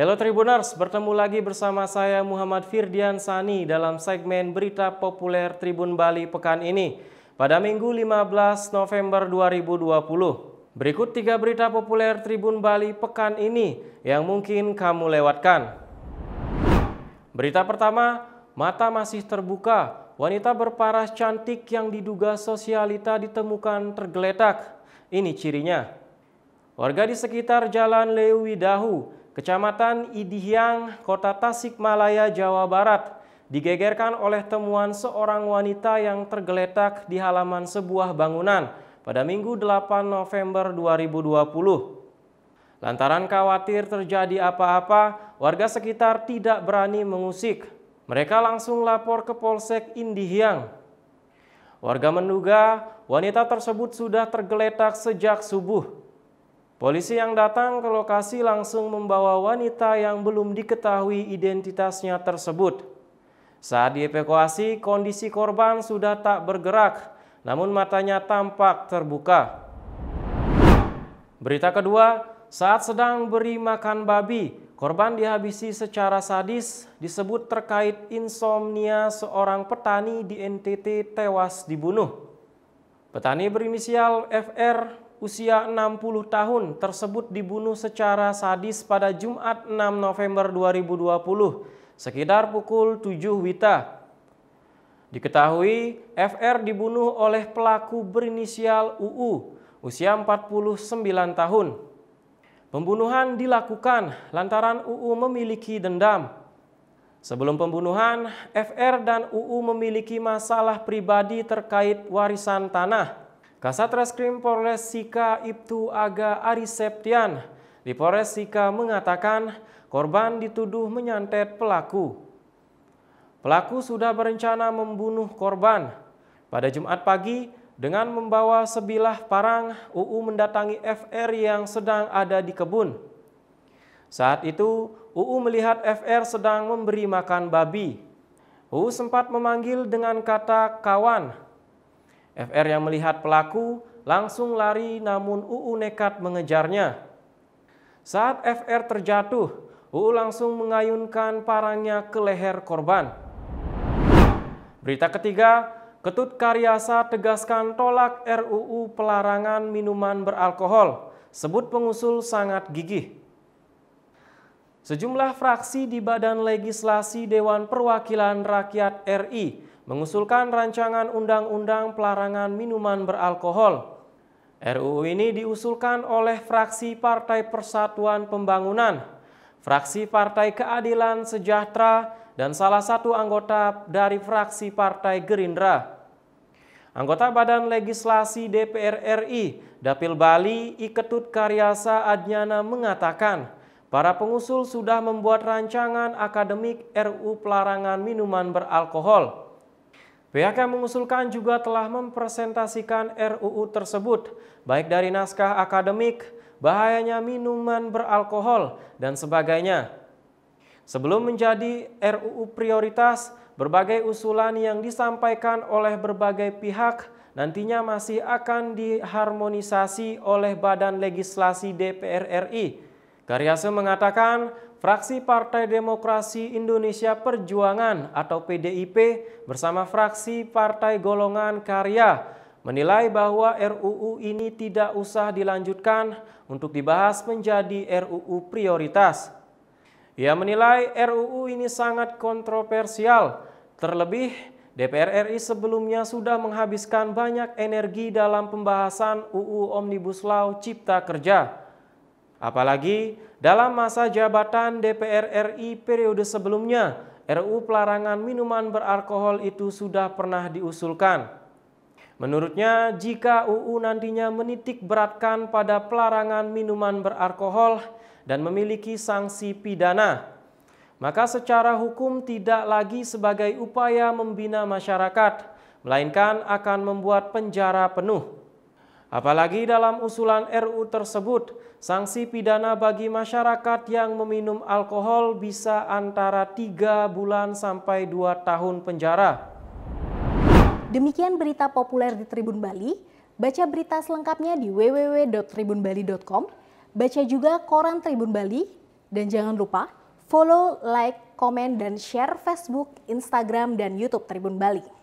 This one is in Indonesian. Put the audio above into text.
Halo Tribuners, bertemu lagi bersama saya Muhammad Firdian Sani dalam segmen Berita Populer Tribun Bali pekan ini pada Minggu 15 November 2020. Berikut tiga berita populer Tribun Bali pekan ini yang mungkin kamu lewatkan. Berita pertama, mata masih terbuka. Wanita berparas cantik yang diduga sosialita ditemukan tergeletak. Ini cirinya. Warga di sekitar Jalan Lewi Dahu Kecamatan Idihyang, Kota Tasikmalaya, Jawa Barat, digegerkan oleh temuan seorang wanita yang tergeletak di halaman sebuah bangunan pada Minggu 8 November 2020. Lantaran khawatir terjadi apa-apa, warga sekitar tidak berani mengusik. Mereka langsung lapor ke Polsek Indihyang. Warga menduga wanita tersebut sudah tergeletak sejak subuh Polisi yang datang ke lokasi langsung membawa wanita yang belum diketahui identitasnya tersebut. Saat dievakuasi, kondisi korban sudah tak bergerak, namun matanya tampak terbuka. Berita kedua, saat sedang beri makan babi, korban dihabisi secara sadis disebut terkait insomnia seorang petani di NTT tewas dibunuh. Petani berinisial FR usia 60 tahun tersebut dibunuh secara sadis pada Jumat 6 November 2020 sekitar pukul 7 Wita. Diketahui FR dibunuh oleh pelaku berinisial UU usia 49 tahun. Pembunuhan dilakukan lantaran UU memiliki dendam. Sebelum pembunuhan, FR dan UU memiliki masalah pribadi terkait warisan tanah. Kasat Reskrim Polres Sika Ibtu Aga Ari Septian di Polres Sika mengatakan korban dituduh menyantet pelaku. Pelaku sudah berencana membunuh korban. Pada Jumat pagi, dengan membawa sebilah parang, UU mendatangi FR yang sedang ada di kebun. Saat itu, UU melihat FR sedang memberi makan babi. UU sempat memanggil dengan kata kawan, FR yang melihat pelaku langsung lari namun UU nekat mengejarnya. Saat FR terjatuh, UU langsung mengayunkan parangnya ke leher korban. Berita ketiga, Ketut Karyasa tegaskan tolak RUU pelarangan minuman beralkohol, sebut pengusul sangat gigih. Sejumlah fraksi di Badan Legislasi Dewan Perwakilan Rakyat RI mengusulkan rancangan undang-undang pelarangan minuman beralkohol. RUU ini diusulkan oleh fraksi Partai Persatuan Pembangunan, fraksi Partai Keadilan Sejahtera, dan salah satu anggota dari fraksi Partai Gerindra. Anggota Badan Legislasi DPR RI, Dapil Bali Iketut Karyasa Adnyana mengatakan, para pengusul sudah membuat rancangan akademik RU pelarangan minuman beralkohol. Pihak yang mengusulkan juga telah mempresentasikan RUU tersebut, baik dari naskah akademik, bahayanya minuman beralkohol, dan sebagainya. Sebelum menjadi RUU prioritas, berbagai usulan yang disampaikan oleh berbagai pihak nantinya masih akan diharmonisasi oleh Badan Legislasi DPR RI. Karyase mengatakan Fraksi Partai Demokrasi Indonesia Perjuangan atau PDIP bersama fraksi Partai Golongan Karya menilai bahwa RUU ini tidak usah dilanjutkan untuk dibahas menjadi RUU prioritas. Ia menilai RUU ini sangat kontroversial, terlebih DPR RI sebelumnya sudah menghabiskan banyak energi dalam pembahasan UU Omnibus Law Cipta Kerja. Apalagi dalam masa jabatan DPR RI periode sebelumnya, RU pelarangan minuman beralkohol itu sudah pernah diusulkan. Menurutnya, jika UU nantinya menitik beratkan pada pelarangan minuman beralkohol dan memiliki sanksi pidana, maka secara hukum tidak lagi sebagai upaya membina masyarakat, melainkan akan membuat penjara penuh. Apalagi dalam usulan RU tersebut, sanksi pidana bagi masyarakat yang meminum alkohol bisa antara 3 bulan sampai 2 tahun penjara. Demikian berita populer di Tribun Bali. Baca berita selengkapnya di www.tribunbali.com. Baca juga koran Tribun Bali. Dan jangan lupa follow, like, komen, dan share Facebook, Instagram, dan Youtube Tribun Bali.